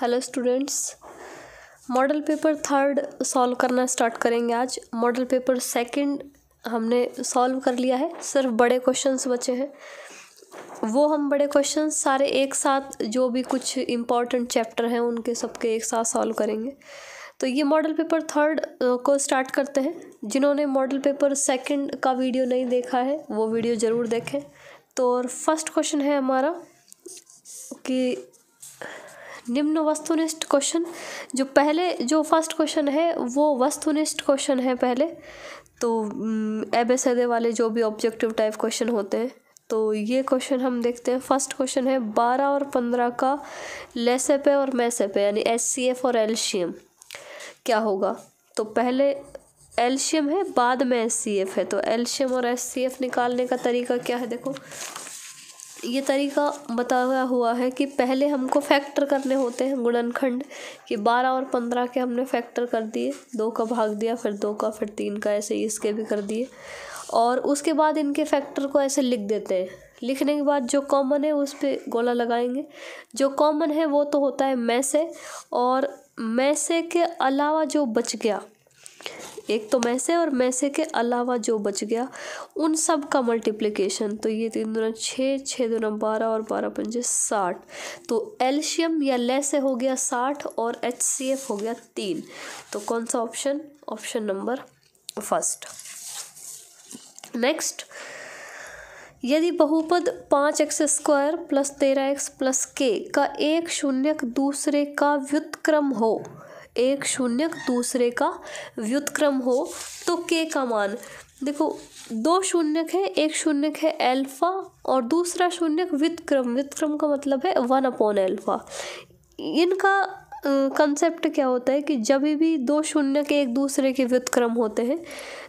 hello students model paper third solve करना start करेंगे आज मॉडल पेपर सेकंड हमने सॉल्व कर लिया है सिर्फ बड़े क्वेश्चंस बचे हैं वो हम बड़े क्वेश्चन सारे एक साथ जो भी कुछ इम्पॉर्टेंट चैप्टर हैं उनके सबके एक साथ सॉल्व करेंगे तो ये मॉडल पेपर थर्ड को स्टार्ट करते हैं जिन्होंने मॉडल पेपर सेकेंड का वीडियो नहीं देखा है वो वीडियो ज़रूर देखें तो और फर्स्ट क्वेश्चन है हमारा कि निम्न वस्तुनिष्ठ क्वेश्चन जो पहले जो फर्स्ट क्वेश्चन है वो वस्तुनिष्ठ क्वेश्चन है पहले तो एब एदे वाले जो भी ऑब्जेक्टिव टाइप क्वेश्चन होते हैं तो ये क्वेश्चन हम देखते हैं फर्स्ट क्वेश्चन है बारह और पंद्रह का लेसेपे और मैसेपे यानी एस सी एफ और एल्शियम क्या होगा तो पहले एल्शियम है बाद में एस सी एफ है तो एल्शियम और एस सी एफ निकालने का तरीका क्या है देखो ये तरीका बताया हुआ है कि पहले हमको फैक्टर करने होते हैं गुणनखंड कि बारह और पंद्रह के हमने फैक्टर कर दिए दो का भाग दिया फिर दो का फिर तीन का ऐसे इसके भी कर दिए और उसके बाद इनके फैक्टर को ऐसे लिख देते हैं लिखने के बाद जो कॉमन है उस पर गोला लगाएंगे जो कॉमन है वो तो होता है मैसे और मैसे के अलावा जो बच गया एक तो मैसे और मैसे के अलावा जो बच गया उन सब का मल्टीप्लिकेशन तो ये तीन दुना छः छः दुना बारह और बारह पंजे साठ तो एल्शियम या ले से हो गया साठ और एच सी एफ हो गया तीन तो कौन सा option option number first next यदि बहुपद पाँच एक्स स्क्वायर प्लस तेरह एक्स प्लस के का एक शून्यक दूसरे का व्युत्क्रम हो एक शून्य दूसरे का व्युतक्रम हो तो के का मान देखो दो शून्यक है एक शून्यक है एल्फ़ा और दूसरा शून्यक व्युतक्रम व्युतक्रम का मतलब है वन अपॉन एल्फ़ा इनका कंसेप्ट क्या होता है कि जब भी दो शून्य के एक दूसरे के व्युतक्रम होते हैं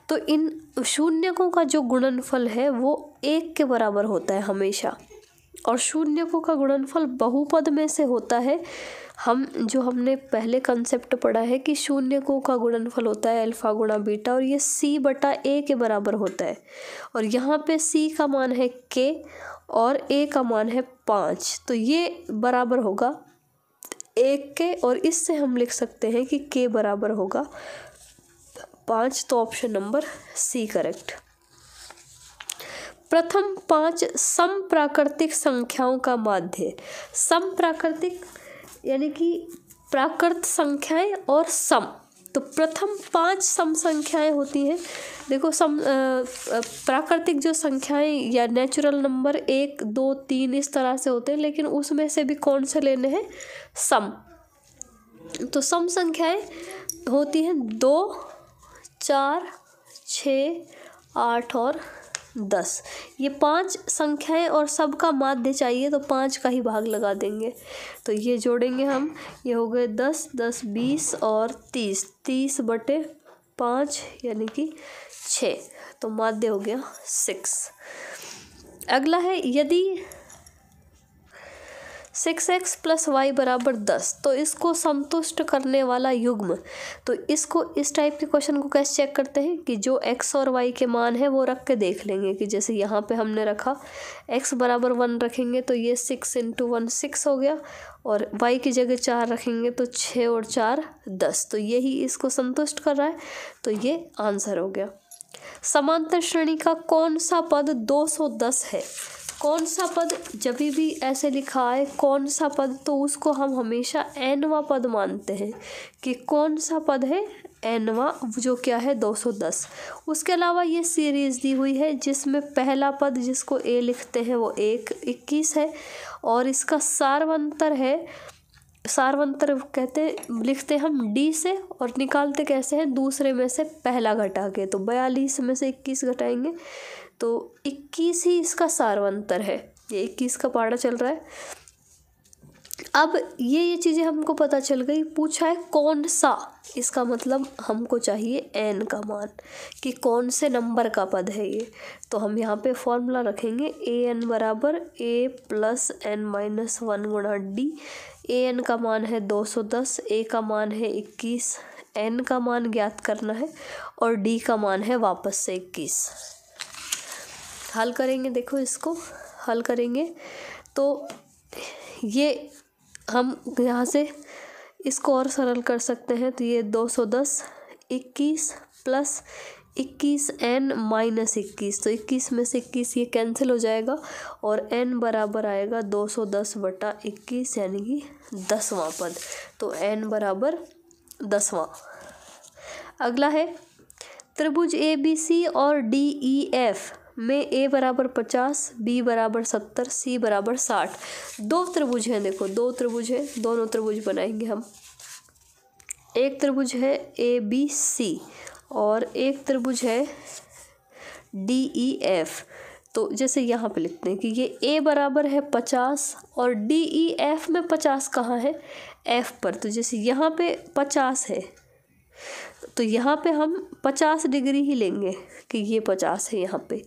तो इन शून्यकों का जो गुणनफल है वो एक के बराबर होता है हमेशा और शून्यकों का गुणनफल बहुपद में से होता है हम जो हमने पहले कंसेप्ट पढ़ा है कि शून्यकों का गुणनफल होता है अल्फ़ा गुणा बीटा और ये सी बटा ए के बराबर होता है और यहाँ पे सी का मान है के और ए का मान है पाँच तो ये बराबर होगा एक के और इससे हम लिख सकते हैं कि के बराबर होगा पाँच तो ऑप्शन नंबर सी करेक्ट प्रथम पांच समप्राकृतिक संख्याओं का माध्य समप्राकृतिक यानी कि प्राकृत संख्याएं और सम तो प्रथम पांच सम संख्याएं होती हैं देखो सम प्राकृतिक जो संख्याएं या नेचुरल नंबर एक दो तीन इस तरह से होते हैं लेकिन उसमें से भी कौन से लेने हैं सम तो सम संख्याएं होती हैं दो चार छ आठ और दस ये पांच संख्याएं और सबका माध्य चाहिए तो पांच का ही भाग लगा देंगे तो ये जोड़ेंगे हम ये हो गए दस दस बीस और तीस तीस बटे पाँच यानी कि छः तो माध्य हो गया सिक्स अगला है यदि सिक्स एक्स प्लस वाई बराबर दस तो इसको संतुष्ट करने वाला युग्म तो इसको इस टाइप के क्वेश्चन को कैसे चेक करते हैं कि जो एक्स और वाई के मान है वो रख के देख लेंगे कि जैसे यहाँ पे हमने रखा एक्स बराबर वन रखेंगे तो ये सिक्स इंटू वन सिक्स हो गया और वाई की जगह चार रखेंगे तो छः और चार दस तो यही इसको संतुष्ट कर रहा है तो ये आंसर हो गया समांतर श्रेणी का कौन सा पद 210 है कौन सा पद जब भी ऐसे लिखा है कौन सा पद तो उसको हम हमेशा एनवा पद मानते हैं कि कौन सा पद है एनवा जो क्या है 210 उसके अलावा ये सीरीज़ दी हुई है जिसमें पहला पद जिसको ए लिखते हैं वो एक इक्कीस है और इसका सार्वंतर है सार्वंतर कहते लिखते हम डी से और निकालते कैसे हैं दूसरे में से पहला घटा के तो बयालीस में से इक्कीस घटाएंगे तो इक्कीस ही इसका सारवंतर है ये इक्कीस का पारा चल रहा है अब ये ये चीज़ें हमको पता चल गई पूछा है कौन सा इसका मतलब हमको चाहिए एन का मान कि कौन से नंबर का पद है ये तो हम यहाँ पे फॉर्मूला रखेंगे ए एन बराबर A plus N minus one गुणा डी ए एन का मान है दो सौ दस ए का मान है इक्कीस एन का मान ज्ञात करना है और डी का मान है वापस से इक्कीस हल करेंगे देखो इसको हल करेंगे तो ये हम यहाँ से इसको और सरल कर सकते हैं तो ये दो सौ दस इक्कीस प्लस इक्कीस एन माइनस इक्कीस तो इक्कीस में से इक्कीस ये कैंसिल हो जाएगा और एन बराबर आएगा दो सौ दस बटा इक्कीस यानी कि दसवां पद तो एन बराबर दसवां अगला है त्रिभुज ए बी सी और डी ई एफ में ए बराबर पचास बी बराबर सत्तर सी बराबर साठ दो त्रिभुज हैं देखो दो त्रिभुज है दोनों त्रिभुज बनाएंगे हम एक त्रिभुज है ए बी सी और एक त्रिभुज है डी ई एफ तो जैसे यहाँ पे लिखते हैं कि ये ए बराबर है पचास और डी ई एफ में पचास कहाँ है एफ पर तो जैसे यहाँ पे पचास है तो यहाँ पे हम 50 डिग्री ही लेंगे कि ये 50 है यहाँ पे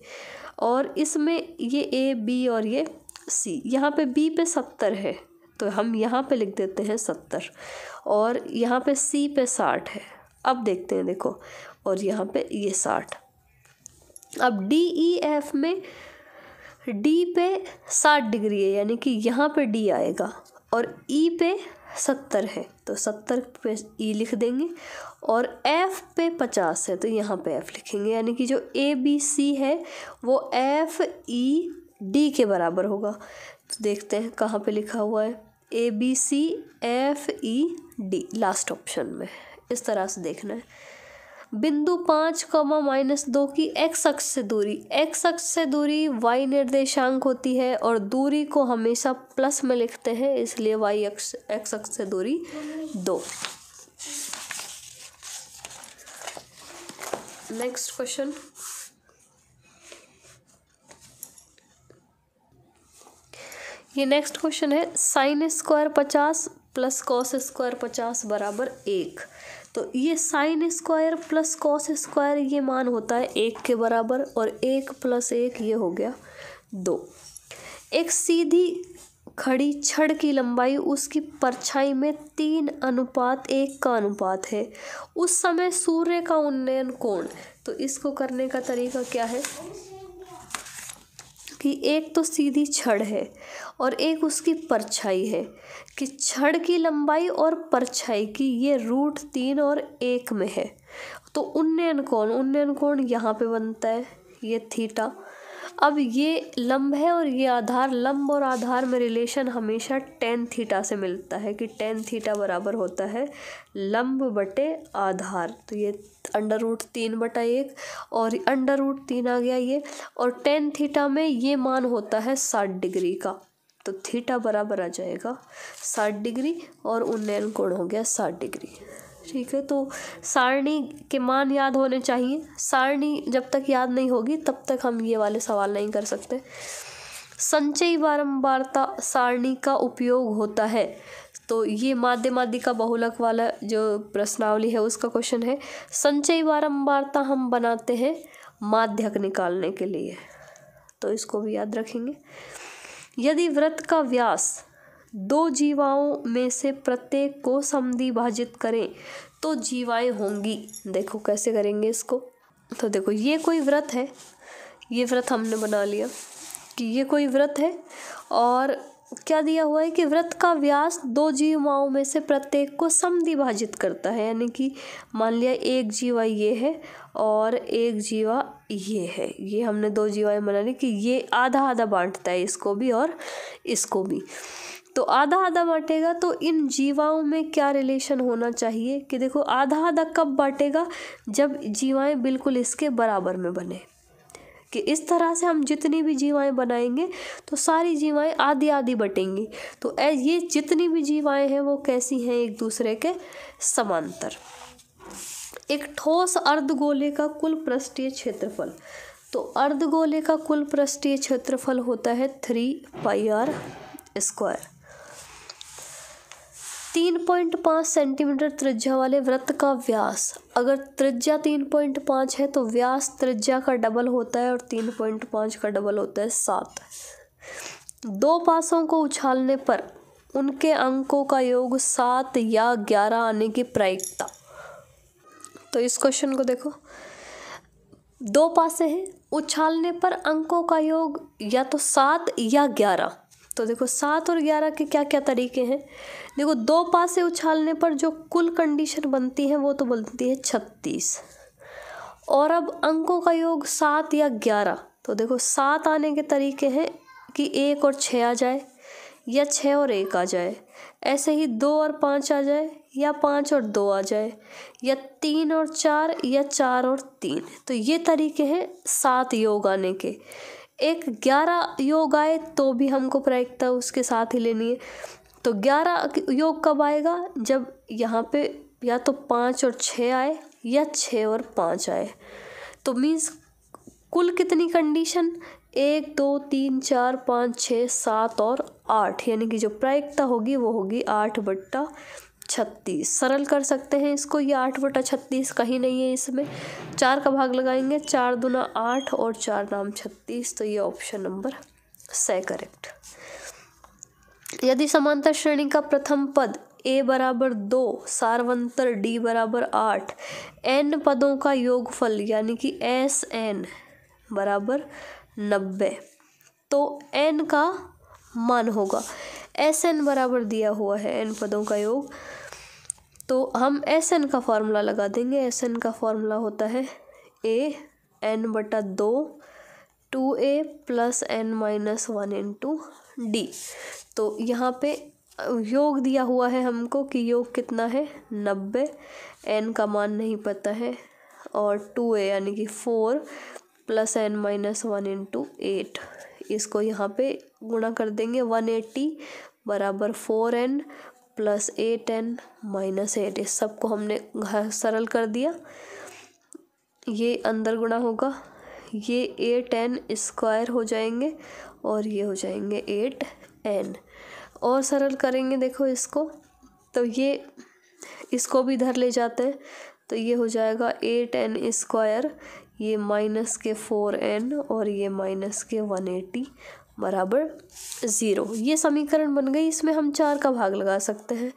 और इसमें ये ए बी और ये सी यहाँ पे बी पे 70 है तो हम यहाँ पे लिख देते हैं 70 और यहाँ पे सी पे 60 है अब देखते हैं देखो और यहाँ पे ये 60 अब डी ई एफ में डी पे 60 डिग्री है यानी कि यहाँ पे डी आएगा और ई e पे सत्तर है तो सत्तर पे ई लिख देंगे और एफ़ पे पचास है तो यहाँ पे एफ़ लिखेंगे यानी कि जो ए बी सी है वो एफ़ ई डी के बराबर होगा तो देखते हैं कहाँ पे लिखा हुआ है A B C F E D last option में इस तरह से देखना है बिंदु पाँच कमा माइनस दो की एक्स अक्ष से दूरी एक्स अक्ष से दूरी वाई निर्देशांक होती है और दूरी को हमेशा प्लस में लिखते हैं इसलिए वाई अक्ष एक्स अक्ष से दूरी दो नेक्स्ट क्वेश्चन ये नेक्स्ट क्वेश्चन है साइन स्क्वायर पचास प्लस कॉस स्क्वायर पचास बराबर एक तो ये sine square plus cos square ये मान होता है एक के बराबर और एक प्लस एक ये हो गया दो एक सीधी खड़ी छड़ की लंबाई उसकी परछाई में तीन अनुपात एक का अनुपात है उस समय सूर्य का उन्नयन कोण तो इसको करने का तरीका क्या है कि एक तो सीधी छड़ है और एक उसकी परछाई है कि छड़ की लंबाई और परछाई की ये रूट तीन और एक में है तो उन्नयन कोण उन्नयन कोण यहाँ पे बनता है ये थीटा अब ये लम्ब है और ये आधार लम्ब और आधार में रिलेशन हमेशा टेन थीटा से मिलता है कि टेन थीटा बराबर होता है लम्ब बटे आधार तो ये अंडर रूट तीन बटा एक और अंडर रूट तीन आ गया ये और टेन थीटा में ये मान होता है साठ डिग्री का तो थीटा बराबर आ जाएगा साठ डिग्री और उन्नयन कोण हो गया साठ डिग्री ठीक है तो सारणी के मान याद होने चाहिए सारणी जब तक याद नहीं होगी तब तक हम ये वाले सवाल नहीं कर सकते संचयी बारंबारता सारणी का उपयोग होता है तो ये माध्य माध्य का बहुलक वाला जो प्रश्नावली है उसका क्वेश्चन है संचयी बारंबारता हम बनाते हैं माध्यक निकालने के लिए तो इसको भी याद रखेंगे यदि व्रत का व्यास दो जीवाओं में से प्रत्येक को समिभाजित करें तो जीवाएं होंगी देखो कैसे करेंगे इसको तो देखो ये कोई व्रत है ये व्रत हमने बना लिया कि ये कोई व्रत है और क्या दिया हुआ है कि व्रत का व्यास दो जीवाओं में से प्रत्येक को समिभाजित करता है यानी कि मान लिया एक जीवा ये है और एक जीवा ये है ये हमने दो जीवाएं बना ली कि ये आधा आधा बांटता है इसको भी और इसको भी तो आधा आधा बांटेगा तो इन जीवाओं में क्या रिलेशन होना चाहिए कि देखो आधा आधा कब बांटेगा जब जीवाएं बिल्कुल इसके बराबर में बने कि इस तरह से हम जितनी भी जीवाएं बनाएंगे तो सारी जीवाएं आधी आधी बटेंगी तो ये जितनी भी जीवाएं हैं वो कैसी हैं एक दूसरे के समांतर एक ठोस अर्धगोले का कुल पृष्ठीय क्षेत्रफल तो अर्धगोले का कुल पृष्ठीय क्षेत्रफल होता है थ्री पाई आर स्क्वायर तीन पॉइंट पाँच सेंटीमीटर त्रिज्या वाले वृत्त का व्यास अगर त्रिज्या तीन पॉइंट पाँच है तो व्यास त्रिज्या का डबल होता है और तीन पॉइंट पाँच का डबल होता है सात दो पासों को उछालने पर उनके अंकों का योग सात या ग्यारह आने की प्रायिकता तो इस क्वेश्चन को देखो दो पासे हैं उछालने पर अंकों का योग या तो सात या ग्यारह तो देखो सात और ग्यारह के क्या क्या तरीके हैं देखो दो से उछालने पर जो कुल कंडीशन बनती है वो तो बनती है छत्तीस और अब अंकों का योग सात या ग्यारह तो देखो सात आने के तरीके हैं कि एक और छः आ जाए या छः और एक आ जाए ऐसे ही दो और पाँच आ जाए या पाँच और दो आ जाए या तीन और चार या चार और तीन तो ये तरीके हैं सात योग आने के एक ग्यारह योग आए तो भी हमको प्रायिकता उसके साथ ही लेनी है तो ग्यारह योग कब आएगा जब यहाँ पे या तो पाँच और छः आए या छः और पाँच आए तो मीन्स कुल कितनी कंडीशन एक दो तीन चार पाँच छः सात और आठ यानी कि जो प्रायिकता होगी वो होगी आठ बट्टा छत्तीस सरल कर सकते हैं इसको ये आठ बटा छत्तीस कहीं नहीं है इसमें चार का भाग लगाएंगे चार दुना आठ और चार नाम छत्तीस तो ये ऑप्शन नंबर सह करेक्ट यदि समांतर श्रेणी का प्रथम पद ए बराबर दो सार्वंतर डी बराबर आठ एन पदों का योगफल यानी कि एस एन बराबर नब्बे तो एन का मान होगा एस एन बराबर दिया हुआ है एन पदों का योग तो हम एस एन का फार्मूला लगा देंगे एस एन का फार्मूला होता है ए एन बटा दो two A plus N minus one into D तो यहाँ पे योग दिया हुआ है हमको कि योग कितना है नब्बे एन का मान नहीं पता है और टू ए यानी कि four plus N minus one into eight इसको यहाँ पे गुणा कर देंगे वन एटी बराबर four N plus A ten minus eight इस सबको हमने सरल कर दिया ये अंदर गुणा होगा ये ए टेन स्क्वायर हो जाएंगे और ये हो जाएंगे एट एन और सरल करेंगे देखो इसको तो ये इसको भी इधर ले जाते हैं तो ये हो जाएगा एट एन स्क्वायर ये माइनस के फोर एन और ये माइनस के वन एटी बराबर ज़ीरो ये समीकरण बन गई इसमें हम चार का भाग लगा सकते हैं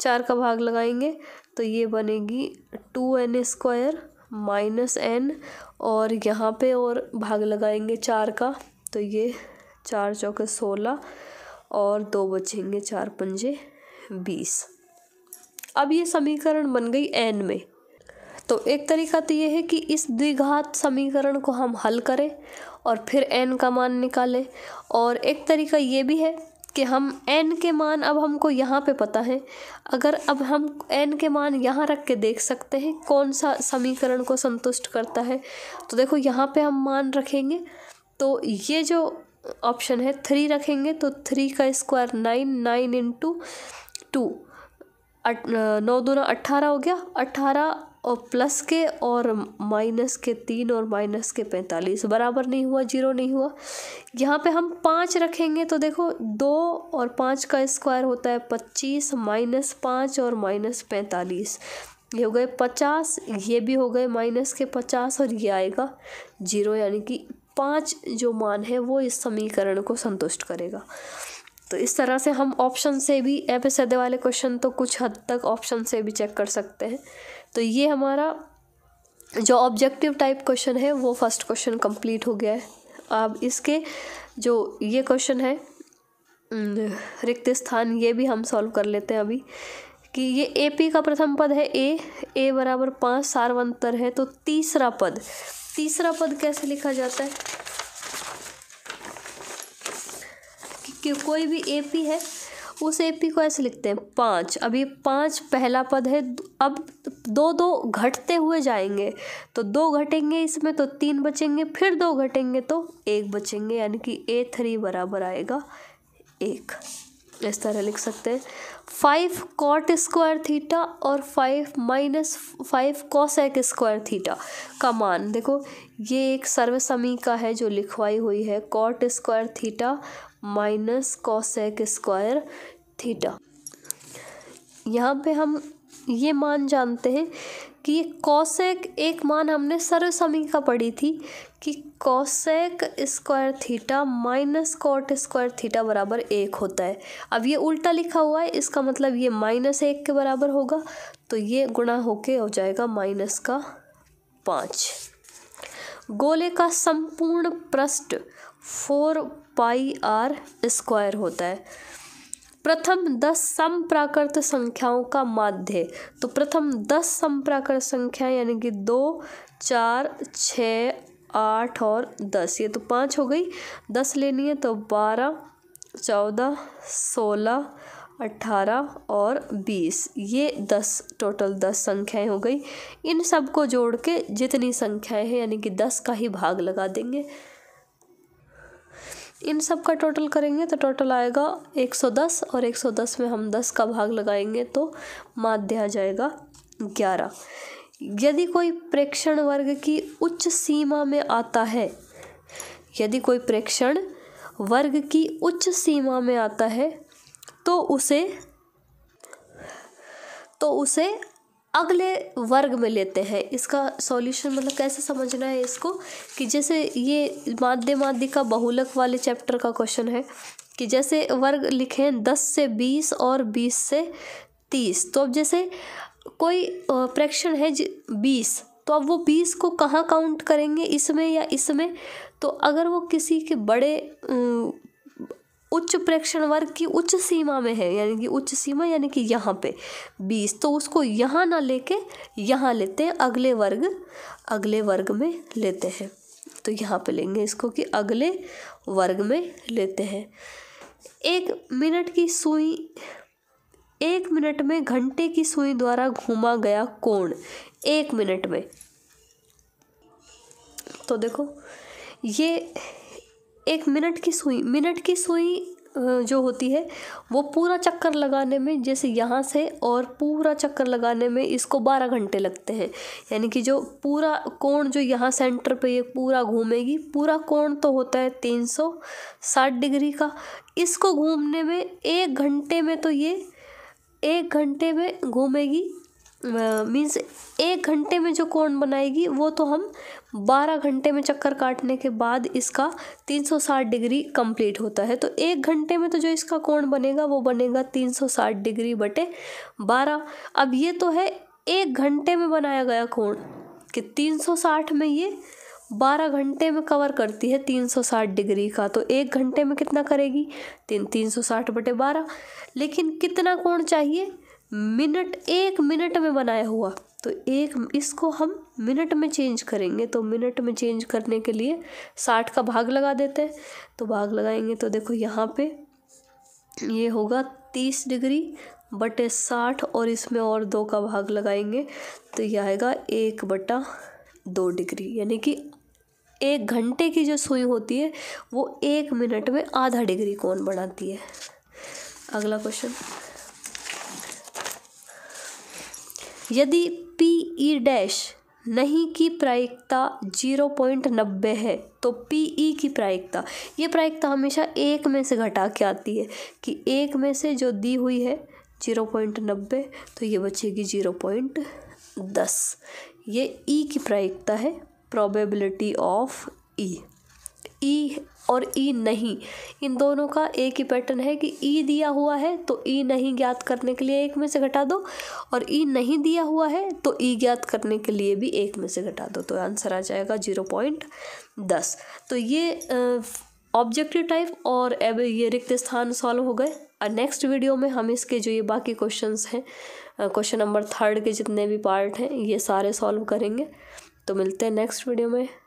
चार का भाग लगाएंगे तो ये बनेगी two N square minus N और यहाँ पे और भाग लगाएंगे चार का तो ये चार चौके सोलह और दो बचेंगे चार पंजे बीस अब ये समीकरण बन गई एन में तो एक तरीका तो ये है कि इस द्विघात समीकरण को हम हल करें और फिर एन का मान निकालें और एक तरीका ये भी है कि हम एन के मान अब हमको यहाँ पे पता है अगर अब हम एन के मान यहाँ रख के देख सकते हैं कौन सा समीकरण को संतुष्ट करता है तो देखो यहाँ पे हम मान रखेंगे तो ये जो ऑप्शन है थ्री रखेंगे तो थ्री का square nine nine into two नौ नौ अट्ठारह हो गया अट्ठारह और प्लस के और माइनस के तीन और माइनस के पैंतालीस बराबर नहीं हुआ जीरो नहीं हुआ यहाँ पे हम पाँच रखेंगे तो देखो दो और पाँच का स्क्वायर होता है पच्चीस माइनस पाँच और माइनस पैंतालीस ये हो गए पचास ये भी हो गए माइनस के पचास और ये आएगा जीरो यानी कि पाँच जो मान है वो इस समीकरण को संतुष्ट करेगा तो इस तरह से हम ऑप्शन से भी एप सदे वाले क्वेश्चन तो कुछ हद तक ऑप्शन से भी चेक कर सकते हैं तो ये हमारा जो ऑब्जेक्टिव टाइप क्वेश्चन है वो फर्स्ट क्वेश्चन कंप्लीट हो गया है अब इसके जो ये क्वेश्चन है रिक्त स्थान ये भी हम सॉल्व कर लेते हैं अभी कि ये ए पी का प्रथम पद है ए ए बराबर पाँच सार्वंतर है तो तीसरा पद तीसरा पद कैसे लिखा जाता है कि, कि कोई भी ए पी है उस ए पी को ऐसे लिखते हैं पाँच अभी पाँच पहला पद है अब दो दो घटते हुए जाएंगे तो दो घटेंगे इसमें तो तीन बचेंगे फिर दो घटेंगे तो एक बचेंगे यानी कि ए थ्री बराबर आएगा एक इस तरह लिख सकते हैं फाइव कॉट स्क्वायर थीटा और five minus five cosec square theta का मान देखो ये एक सर्वसमी का है जो लिखवाई हुई है cot square theta minus cosec square theta यहाँ पे हम ये मान जानते हैं कि ये कॉसेक एक मान हमने सर्वसमी का पढ़ी थी कि cosec square theta minus cot square theta बराबर एक होता है अब ये उल्टा लिखा हुआ है इसका मतलब ये माइनस एक के बराबर होगा तो ये गुणा होके हो जाएगा माइनस का पाँच गोले का संपूर्ण पृष्ठ फोर पाई आर स्क्वायर होता है प्रथम दस संप्राकृत संख्याओं का माध्य तो प्रथम दस संप्राकृत संख्या यानी कि दो चार छ आठ और दस ये तो पाँच हो गई दस लेनी है तो बारह चौदह सोलह अट्ठारह और बीस ये दस टोटल दस संख्याएं हो गई इन सब को जोड़ के जितनी संख्याएं हैं यानी कि दस का ही भाग लगा देंगे इन सब का टोटल करेंगे तो टोटल आएगा 110 और 110 में हम 10 का भाग लगाएंगे तो माध्य आ जाएगा 11 यदि कोई प्रेक्षण वर्ग की उच्च सीमा में आता है यदि कोई प्रेक्षण वर्ग की उच्च सीमा में आता है तो उसे तो उसे अगले वर्ग में लेते हैं इसका सॉल्यूशन मतलब कैसे समझना है इसको कि जैसे ये माध्य माध्य का बहुलक वाले चैप्टर का क्वेश्चन है कि जैसे वर्ग लिखें दस से बीस और बीस से तीस तो अब जैसे कोई प्रेक्षण है बीस तो अब वो बीस को कहाँ काउंट करेंगे इसमें या इसमें तो अगर वो किसी के बड़े उच्च प्रेक्षण वर्ग की उच्च सीमा में है यानी कि उच्च सीमा यानी कि यहाँ पे बीस तो उसको यहाँ ना लेके यहाँ लेते हैं अगले वर्ग अगले वर्ग में लेते हैं तो यहाँ पे लेंगे इसको कि अगले वर्ग में लेते हैं एक मिनट की सुई एक मिनट में घंटे की सुई द्वारा घूमा गया कोण एक मिनट में तो देखो ये एक मिनट की सुई मिनट की सुई जो होती है वो पूरा चक्कर लगाने में जैसे यहाँ से और पूरा चक्कर लगाने में इसको बारह घंटे लगते हैं यानी कि जो पूरा कोण जो यहाँ सेंटर पे ये पूरा घूमेगी पूरा कोण तो होता है तीन सौ साठ डिग्री का इसको घूमने में एक घंटे में तो ये एक घंटे में घूमेगी मीन्स एक घंटे में जो कोण बनाएगी वो तो हम बारह घंटे में चक्कर काटने के बाद इसका तीन सौ साठ डिग्री कंप्लीट होता है तो एक घंटे में तो जो इसका कोण बनेगा वो बनेगा तीन सौ साठ डिग्री बटे बारह अब ये तो है एक घंटे में बनाया गया कोण कि तीन सौ साठ में ये बारह घंटे में कवर करती है तीन सौ साठ डिग्री का तो एक घंटे में कितना करेगी तीन तीन सौ साठ बटे बारह लेकिन कितना कोण चाहिए मिनट एक मिनट में बनाया हुआ तो एक इसको हम मिनट में चेंज करेंगे तो मिनट में चेंज करने के लिए साठ का भाग लगा देते हैं तो भाग लगाएंगे तो देखो यहाँ पे ये होगा तीस डिग्री बटे साठ और इसमें और दो का भाग लगाएंगे तो यह आएगा एक बटा दो डिग्री यानी कि एक घंटे की जो सुई होती है वो एक मिनट में आधा डिग्री कौन बढ़ाती है अगला क्वेश्चन यदि पी ई डैश नहीं की प्रायिकता जीरो पॉइंट नब्बे है तो पी ई e की प्रायिकता ये प्रायिकता हमेशा एक में से घटा के आती है कि एक में से जो दी हुई है जीरो पॉइंट नब्बे तो ये बचेगी जीरो पॉइंट दस ये ई e की प्रायिकता है प्रोबेबिलिटी ऑफ ई ई और ई नहीं इन दोनों का एक ही पैटर्न है कि ई दिया हुआ है तो ई नहीं ज्ञात करने के लिए एक में से घटा दो और ई नहीं दिया हुआ है तो ई ज्ञात करने के लिए भी एक में से घटा दो तो आंसर आ जाएगा जीरो पॉइंट दस तो ये ऑब्जेक्टिव टाइप और अब ये रिक्त स्थान सॉल्व हो गए और नेक्स्ट वीडियो में हम इसके जो ये बाकी क्वेश्चन हैं क्वेश्चन नंबर थर्ड के जितने भी पार्ट हैं ये सारे सॉल्व करेंगे तो मिलते हैं नेक्स्ट वीडियो में